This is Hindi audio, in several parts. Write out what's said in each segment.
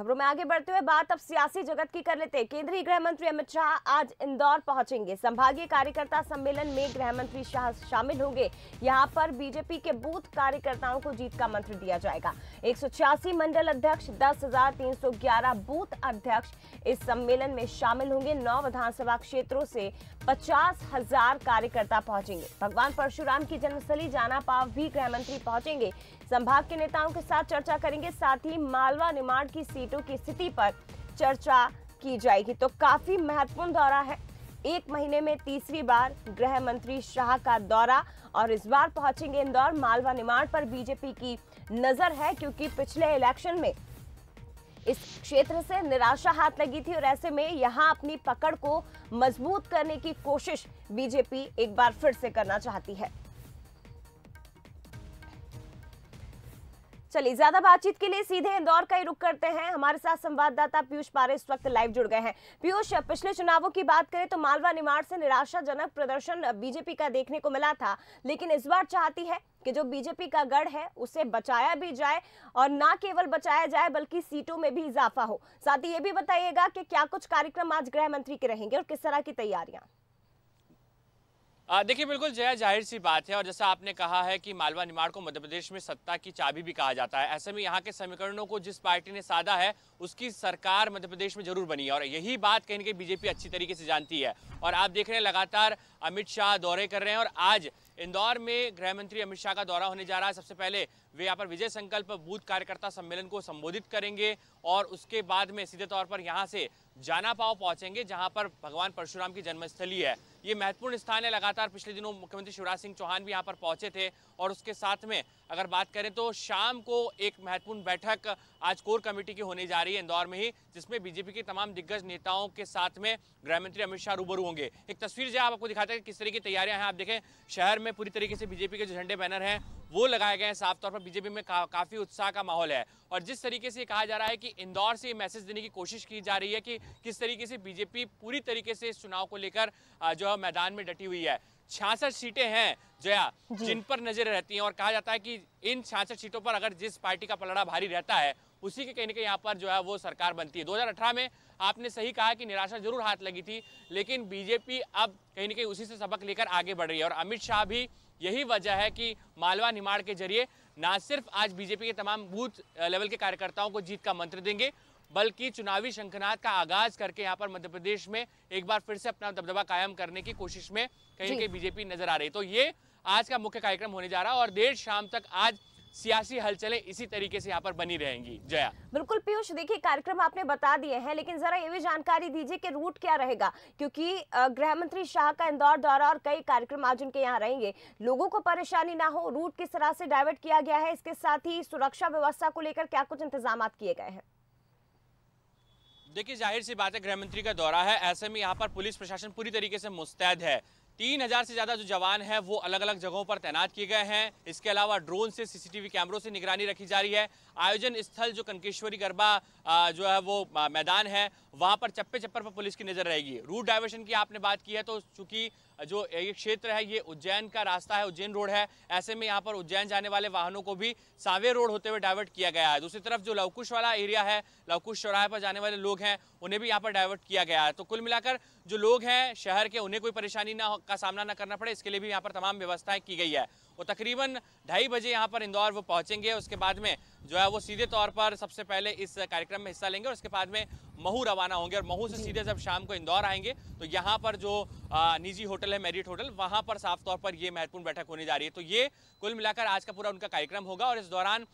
खबरों में आगे बढ़ते हुए बात अब सियासी जगत की कर लेते हैं केंद्रीय गृह मंत्री अमित शाह आज इंदौर पहुंचेंगे संभागीय कार्यकर्ता सम्मेलन में गृह मंत्री शाह शामिल होंगे यहां पर बीजेपी के बूथ कार्यकर्ताओं को जीत का मंत्र दिया जाएगा एक मंडल अध्यक्ष दस बूथ अध्यक्ष इस सम्मेलन में शामिल होंगे नौ विधानसभा क्षेत्रों से पचास हजार कार्यकर्ता पहुंचेंगे भगवान परशुराम की जन्मस्थली जाना पाव भी गृह मंत्री पहुंचेंगे संभाग के नेताओं के साथ चर्चा करेंगे साथ ही मालवा निमाड़ की सीट सीटों की स्थिति पर चर्चा की जाएगी तो काफी महत्वपूर्ण दौरा है एक महीने में तीसरी बार गृह मंत्री शाह का दौरा और इस बार पहुंचेंगे इंदौर मालवा निर्माण पर बीजेपी की नजर है क्योंकि पिछले इलेक्शन में इस क्षेत्र से निराशा हाथ लगी थी और ऐसे में यहां अपनी पकड़ को मजबूत करने की कोशिश बीजेपी एक बार फिर से करना चाहती है चलिए ज्यादा बातचीत के लिए सीधे इंदौर का ही रुख करते हैं हमारे साथ संवाददाता पीयूष पारे इस वक्त लाइव जुड़ गए हैं पीयूष पिछले चुनावों की बात करें तो मालवा निमाड़ से निराशाजनक प्रदर्शन बीजेपी का देखने को मिला था लेकिन इस बार चाहती है कि जो बीजेपी का गढ़ है उसे बचाया भी जाए और ना केवल बचाया जाए बल्कि सीटों में भी इजाफा हो साथ ही ये भी बताइएगा कि क्या कुछ कार्यक्रम आज गृह मंत्री के रहेंगे और किस तरह की तैयारियां देखिए बिल्कुल जया जाहिर सी बात है और जैसा आपने कहा है कि मालवा निमाड़ को मध्य प्रदेश में सत्ता की चाबी भी कहा जाता है ऐसे में यहाँ के समीकरणों को जिस पार्टी ने साधा है उसकी सरकार मध्य प्रदेश में जरूर बनी है और यही बात कहीं के बीजेपी अच्छी तरीके से जानती है और आप देख रहे हैं लगातार अमित शाह दौरे कर रहे हैं और आज इंदौर में गृह मंत्री अमित शाह का दौरा होने जा रहा है सबसे पहले वे यहाँ पर विजय संकल्प बूथ कार्यकर्ता सम्मेलन को संबोधित करेंगे और उसके बाद में सीधे तौर पर यहाँ से जाना पाव पहुँचेंगे जहाँ पर भगवान परशुराम की जन्मस्थली है ये महत्वपूर्ण स्थान है लगातार पिछले दिनों मुख्यमंत्री शिवराज सिंह चौहान भी यहाँ पर पहुंचे थे और उसके साथ में अगर बात करें तो शाम को एक महत्वपूर्ण बैठक आज कोर कमेटी की होने जा रही है इंदौर में ही जिसमें बीजेपी के तमाम दिग्गज नेताओं के साथ में गृहमंत्री अमित शाह रूबरू होंगे एक तस्वीर जो आप आपको दिखाते हैं किस तरह की तैयारियां हैं आप देखें शहर में पूरी तरीके से बीजेपी के जो झंडे बैनर हैं वो लगाए गए हैं साफ तौर पर बीजेपी में का, काफी उत्साह का माहौल है और जिस तरीके से कहा जा रहा है कि इंदौर से मैसेज देने की कोशिश की जा रही है कि किस तरीके से बीजेपी पूरी तरीके से इस चुनाव को लेकर जो है मैदान में डटी हुई है छियासठ सीटें हैं जया जिन पर नजर रहती हैं और कहा जाता है कि इन छियासठ सीटों पर अगर जिस पार्टी का पलड़ा भारी रहता है उसी के कहने के यहाँ पर जो है वो सरकार बनती है 2018 में आपने सही कहा कि निराशा जरूर हाथ लगी थी लेकिन बीजेपी अब कहीं ना कहीं उसी से सबक लेकर आगे बढ़ रही है और अमित शाह भी यही वजह है कि मालवा निमाड़ के जरिए ना सिर्फ आज बीजेपी के तमाम बूथ लेवल के कार्यकर्ताओं को जीत का मंत्र देंगे बल्कि चुनावी शंखनाद का आगाज करके यहाँ पर मध्य प्रदेश में एक बार फिर से अपना दबदबा कायम करने की कोशिश में कहीं कहीं बीजेपी नजर आ रही तो ये आज का मुख्य कार्यक्रम होने जा रहा है और देर शाम तक आज सियासी हलचले इसी तरीके से यहाँ पर बनी रहेंगी जया बिल्कुल पीयूष देखिए कार्यक्रम आपने बता दिए हैं लेकिन जरा ये भी जानकारी दीजिए कि रूट क्या रहेगा क्योंकि गृह मंत्री शाह का इंदौर दौरा और कई कार्यक्रम आज उनके यहाँ रहेंगे लोगों को परेशानी ना हो रूट किस तरह से डाइवर्ट किया गया है इसके साथ ही सुरक्षा व्यवस्था को लेकर क्या कुछ इंतजाम किए गए हैं देखिए जाहिर सी बात है गृह मंत्री का दौरा है ऐसे में यहाँ पर पुलिस प्रशासन पूरी तरीके से मुस्तैद है तीन हजार से ज्यादा जो जवान हैं वो अलग अलग जगहों पर तैनात किए गए हैं इसके अलावा ड्रोन से सीसीटीवी कैमरों से निगरानी रखी जा रही है आयोजन स्थल जो कनकेश्वरी गरबा जो है वो मैदान है वहां पर चप्पे चप्पे पर पुलिस की नजर रहेगी रूट डायवर्शन की आपने बात की है तो चूंकि जो ये क्षेत्र है ये उज्जैन का रास्ता है उज्जैन रोड है ऐसे में यहाँ पर उज्जैन जाने वाले वाहनों को भी सावे रोड होते हुए डाइवर्ट किया गया है दूसरी तरफ जो लवकुश वाला एरिया है लवकुश चौराहे पर जाने वाले लोग हैं उन्हें भी यहाँ पर डाइवर्ट किया गया है तो कुल मिलाकर जो लोग हैं शहर के उन्हें कोई परेशानी ना का सामना ना करना पड़े इसके लिए भी यहाँ पर तमाम व्यवस्थाएं की गई है वो तकरीबन ढाई बजे यहाँ पर इंदौर वो पहुँचेंगे उसके बाद में जो है वो सीधे तौर पर सबसे पहले इस कार्यक्रम में हिस्सा लेंगे और उसके बाद में महू रवाना होंगे और महू से सीधे जब शाम को इंदौर आएंगे तो यहाँ पर जो निजी होटल है मेरिट होटल वहाँ पर साफ तौर पर ये महत्वपूर्ण बैठक होने जा रही है तो ये कुल मिलाकर आज का पूरा उनका कार्यक्रम होगा और इस दौरान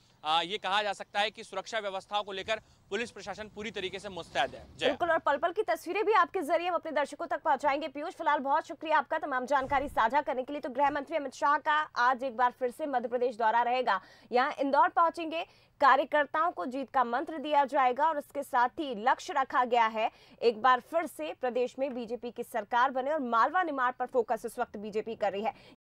ये कहा जा सकता है कि सुरक्षा व्यवस्थाओं को लेकर पुलिस प्रशासन पूरी तरीके से मुस्तैद है बिल्कुल और पल पल की तस्वीरें भी आपके जरिए हम अपने दर्शकों तक पहुंचाएंगे पीयूष फिलहाल बहुत शुक्रिया आपका तमाम जानकारी साझा करने के लिए तो गृह मंत्री अमित शाह का आज आज एक बार फिर से मध्य प्रदेश दौरा रहेगा यहाँ इंदौर पहुंचेंगे कार्यकर्ताओं को जीत का मंत्र दिया जाएगा और इसके साथ ही लक्ष्य रखा गया है एक बार फिर से प्रदेश में बीजेपी की सरकार बने और मालवा निमाड़ पर फोकस इस वक्त बीजेपी कर रही है